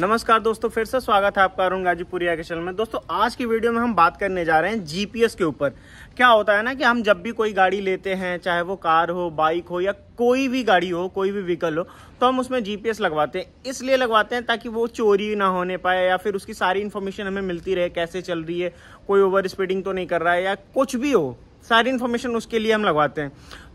नमस्कार दोस्तों फिर से स्वागत है आपका अरुण गाजीपुरिया के चैनल में दोस्तों आज की वीडियो में हम बात करने जा रहे हैं जीपीएस के ऊपर क्या होता है ना कि हम जब भी कोई गाड़ी लेते हैं चाहे वो कार हो बाइक हो या कोई भी गाड़ी हो कोई भी व्हीकल हो तो हम उसमें जीपीएस लगवाते हैं इसलिए लगवाते हैं ताकि वो चोरी ना होने पाए या फिर उसकी सारी इन्फॉर्मेशन हमें मिलती रहे कैसे चल रही है कोई ओवर स्पीडिंग तो नहीं कर रहा है या कुछ भी हो सारी इन्फॉर्मेशन उसके लिए हम लगवाते हैं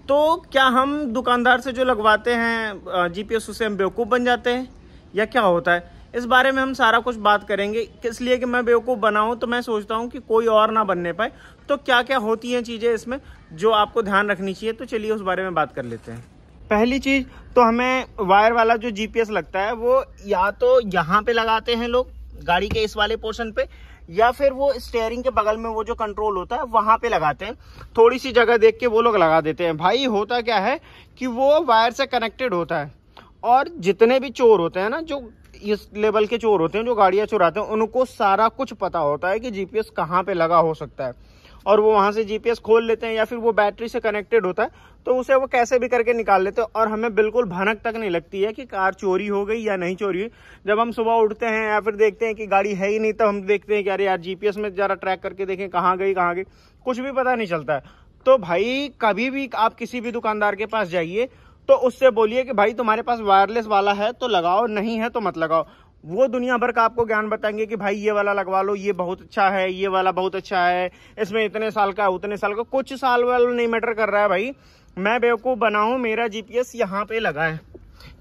तो क्या हम दुकानदार से जो लगवाते हैं जीपीएस उससे हम बेवकूफ़ बन जाते हैं या क्या होता है इस बारे में हम सारा कुछ बात करेंगे इसलिए कि मैं बेवकूफ़ बनाऊँ तो मैं सोचता हूँ कि कोई और ना बनने पाए तो क्या क्या होती हैं चीज़ें इसमें जो आपको ध्यान रखनी चाहिए तो चलिए उस बारे में बात कर लेते हैं पहली चीज़ तो हमें वायर वाला जो जीपीएस लगता है वो या तो यहाँ पे लगाते हैं लोग गाड़ी के इस वाले पोर्शन पे या फिर वो स्टेयरिंग के बगल में वो जो कंट्रोल होता है वहाँ पे लगाते हैं थोड़ी सी जगह देख के वो लोग लगा देते हैं भाई होता क्या है कि वो वायर से कनेक्टेड होता है और जितने भी चोर होते हैं ना जो इस लेवल के चोर होते हैं जो गाड़ियाँ चुराते हैं उनको सारा कुछ पता होता है कि जीपीएस कहाँ पे लगा हो सकता है और वो वहाँ से जीपीएस खोल लेते हैं या फिर वो बैटरी से कनेक्टेड होता है तो उसे वो कैसे भी करके निकाल लेते हैं और हमें बिल्कुल भनक तक नहीं लगती है कि कार चोरी हो गई या नहीं चोरी हुई जब हम सुबह उठते हैं या फिर देखते हैं कि गाड़ी है ही नहीं तो हम देखते हैं कि अरे यार जीपीएस में ज़रा ट्रैक करके देखें कहाँ गई कहाँ गई कुछ भी पता नहीं चलता है तो भाई कभी भी आप किसी भी दुकानदार के पास जाइए तो उससे बोलिए कि भाई तुम्हारे पास वायरलेस वाला है तो लगाओ नहीं है तो मत लगाओ वो दुनिया भर का आपको ज्ञान बताएंगे कि भाई ये वाला लगवा लो ये बहुत अच्छा है ये वाला बहुत अच्छा है इसमें इतने साल का उतने साल का कुछ साल वाला नहीं मैटर कर रहा है भाई मैं बेवकूफ़ बनाऊँ मेरा जीपीएस यहाँ पे लगा है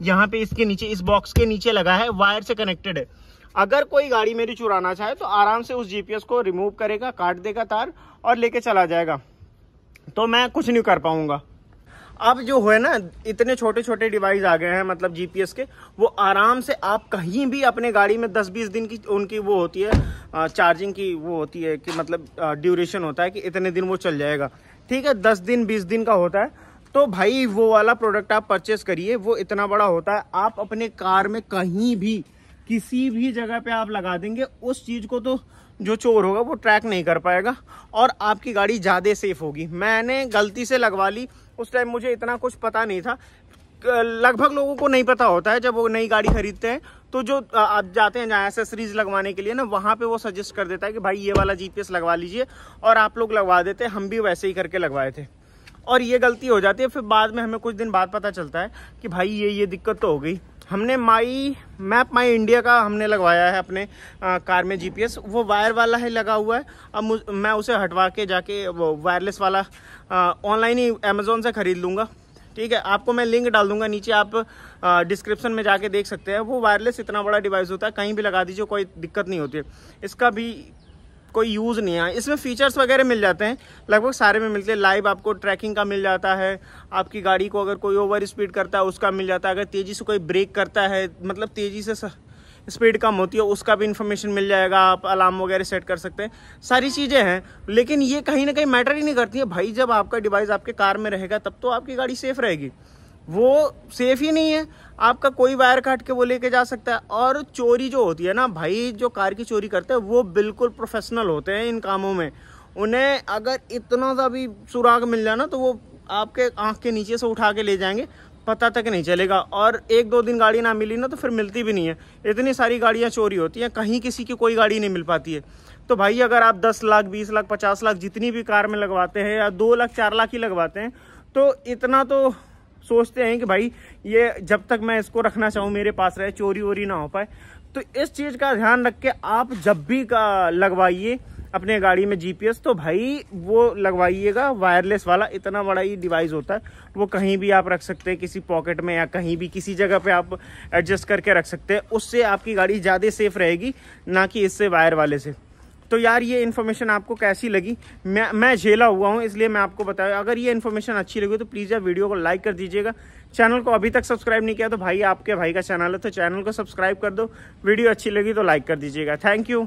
यहाँ पे इसके नीचे इस बॉक्स के नीचे लगा है वायर से कनेक्टेड है अगर कोई गाड़ी मेरी चुराना चाहे तो आराम से उस जीपीएस को रिमूव करेगा काट देगा तार और लेके चला जाएगा तो मैं कुछ नहीं कर पाऊंगा अब जो है ना इतने छोटे छोटे डिवाइस आ गए हैं मतलब जीपीएस के वो आराम से आप कहीं भी अपने गाड़ी में 10-20 दिन की उनकी वो होती है चार्जिंग की वो होती है कि मतलब ड्यूरेशन होता है कि इतने दिन वो चल जाएगा ठीक है दस दिन बीस दिन का होता है तो भाई वो वाला प्रोडक्ट आप परचेस करिए वो इतना बड़ा होता है आप अपने कार में कहीं भी किसी भी जगह पे आप लगा देंगे उस चीज़ को तो जो चोर होगा वो ट्रैक नहीं कर पाएगा और आपकी गाड़ी ज़्यादा सेफ होगी मैंने गलती से लगवा ली उस टाइम मुझे इतना कुछ पता नहीं था लगभग लोगों को नहीं पता होता है जब वो नई गाड़ी खरीदते हैं तो जो आप जाते हैं जहाँ एसेसरीज लगवाने के लिए ना वहाँ पे वो सजेस्ट कर देता है कि भाई ये वाला जीपीएस लगवा लीजिए और आप लोग लगवा देते हैं हम भी वैसे ही करके लगवाए थे और ये गलती हो जाती है फिर बाद में हमें कुछ दिन बाद पता चलता है कि भाई ये ये दिक्कत तो हो गई हमने माई मैप माई इंडिया का हमने लगवाया है अपने आ, कार में जीपीएस वो वायर वाला है लगा हुआ है अब मैं उसे हटवा के जाके वो वायरलेस वाला ऑनलाइन ही अमेज़ोन से ख़रीद लूँगा ठीक है आपको मैं लिंक डाल दूंगा नीचे आप डिस्क्रिप्शन में जाके देख सकते हैं वो वायरलेस इतना बड़ा डिवाइस होता है कहीं भी लगा दीजिए कोई दिक्कत नहीं होती है इसका भी कोई यूज़ नहीं है इसमें फ़ीचर्स वगैरह मिल जाते हैं लगभग सारे में मिलते हैं लाइव आपको ट्रैकिंग का मिल जाता है आपकी गाड़ी को अगर कोई ओवर स्पीड करता है उसका मिल जाता है अगर तेज़ी से कोई ब्रेक करता है मतलब तेज़ी से स्पीड कम होती है उसका भी इन्फॉर्मेशन मिल जाएगा आप अलार्म वगैरह सेट कर सकते हैं सारी चीज़ें हैं लेकिन ये कहीं ना कहीं मैटर ही नहीं करती है भाई जब आपका डिवाइस आपके कार में रहेगा तब तो आपकी गाड़ी सेफ़ रहेगी वो सेफ ही नहीं है आपका कोई वायर काट के वो लेके जा सकता है और चोरी जो होती है ना भाई जो कार की चोरी करते हैं वो बिल्कुल प्रोफेशनल होते हैं इन कामों में उन्हें अगर इतना सा भी सुराग मिल जाए ना तो वो आपके आंख के नीचे से उठा के ले जाएंगे पता तक नहीं चलेगा और एक दो दिन गाड़ी ना मिली ना तो फिर मिलती भी नहीं है इतनी सारी गाड़ियाँ चोरी होती हैं कहीं किसी की कोई गाड़ी नहीं मिल पाती है तो भाई अगर आप दस लाख बीस लाख पचास लाख जितनी भी कार में लगवाते हैं या दो लाख चार लाख ही लगवाते हैं तो इतना तो सोचते हैं कि भाई ये जब तक मैं इसको रखना चाहूँ मेरे पास रहे चोरी वोरी ना हो पाए तो इस चीज़ का ध्यान रख के आप जब भी का लगवाइए अपने गाड़ी में जीपीएस तो भाई वो लगवाइएगा वायरलेस वाला इतना बड़ा ही डिवाइस होता है वो कहीं भी आप रख सकते हैं किसी पॉकेट में या कहीं भी किसी जगह पे आप एडजस्ट करके रख सकते हैं उससे आपकी गाड़ी ज़्यादा सेफ रहेगी ना कि इससे वायर वाले से तो यार ये इन्फॉर्मेशन आपको कैसी लगी मैं मैं झेला हुआ हूँ इसलिए मैं आपको बताया अगर ये इन्फॉर्मेशन अच्छी लगी तो प्लीज़ यार वीडियो को लाइक कर दीजिएगा चैनल को अभी तक सब्सक्राइब नहीं किया तो भाई आपके भाई का चैनल है तो चैनल को सब्सक्राइब कर दो वीडियो अच्छी लगी तो लाइक कर दीजिएगा थैंक यू